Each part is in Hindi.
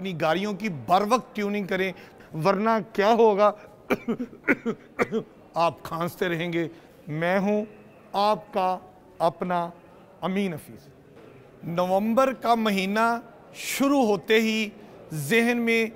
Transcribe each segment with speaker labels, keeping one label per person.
Speaker 1: अपनी गाड़ियों की बर वक्त ट्यूनिंग करें वरना क्या होगा आप खांसते रहेंगे मैं हूं आपका अपना अमीन हफीज़ नवंबर का महीना शुरू होते ही जहन में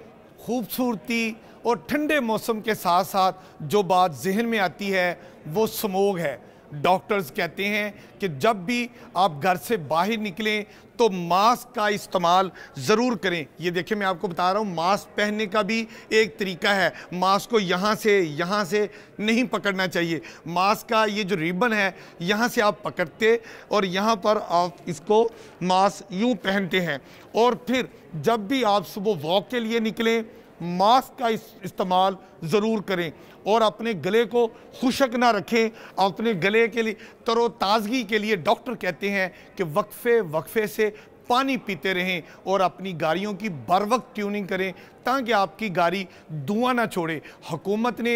Speaker 1: खूबसूरती और ठंडे मौसम के साथ साथ जो बात जहन में आती है वो स्मोग है डॉक्टर्स कहते हैं कि जब भी आप घर से बाहर निकलें तो मास्क का इस्तेमाल ज़रूर करें ये देखिए मैं आपको बता रहा हूँ मास्क पहनने का भी एक तरीका है मास्क को यहाँ से यहाँ से नहीं पकड़ना चाहिए मास्क का ये जो रिबन है यहाँ से आप पकड़ते और यहाँ पर आप इसको मास्क यूँ पहनते हैं और फिर जब भी आप सुबह वॉक के लिए निकलें मास्क का इस, इस्तेमाल ज़रूर करें और अपने गले को खुशक ना रखें अपने गले के लिए तरोताज़गी के लिए डॉक्टर कहते हैं कि वक्फे वक्फे से पानी पीते रहें और अपनी गाड़ियों की बर वक्त ट्यूनिंग करें ताकि आपकी गाड़ी धुआं ना छोड़े हुकूमत ने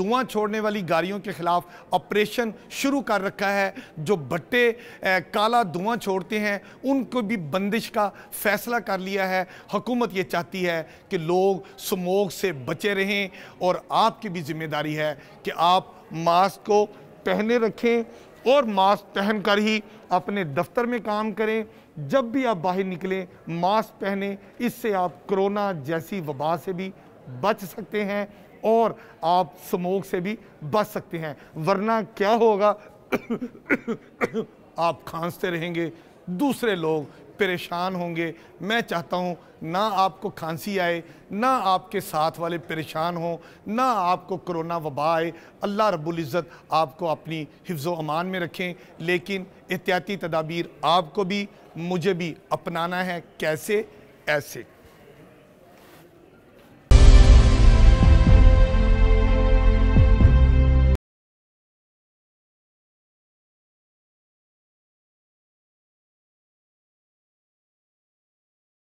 Speaker 1: धुआं छोड़ने वाली गाड़ियों के ख़िलाफ़ ऑपरेशन शुरू कर रखा है जो भट्टे काला धुआं छोड़ते हैं उनको भी बंदिश का फ़ैसला कर लिया है हुकूमत ये चाहती है कि लोग स्मोक से बचे रहें और आपकी भी जिम्मेदारी है कि आप मास्क को पहने रखें और मास्क पहन कर ही अपने दफ्तर में काम करें जब भी आप बाहर निकलें मास्क पहने इससे आप कोरोना जैसी वबा से भी बच सकते हैं और आप स्मोक से भी बच सकते हैं वरना क्या होगा आप खांसते रहेंगे दूसरे लोग परेशान होंगे मैं चाहता हूँ ना आपको खांसी आए ना आपके साथ वाले परेशान हों ना आपको करोना वबा आए अल्लाह रबुल्ज़त आपको अपनी हिफ्ज़ अमान में रखें लेकिन एहतियाती तदाबीर आपको भी मुझे भी अपनाना है कैसे ऐसे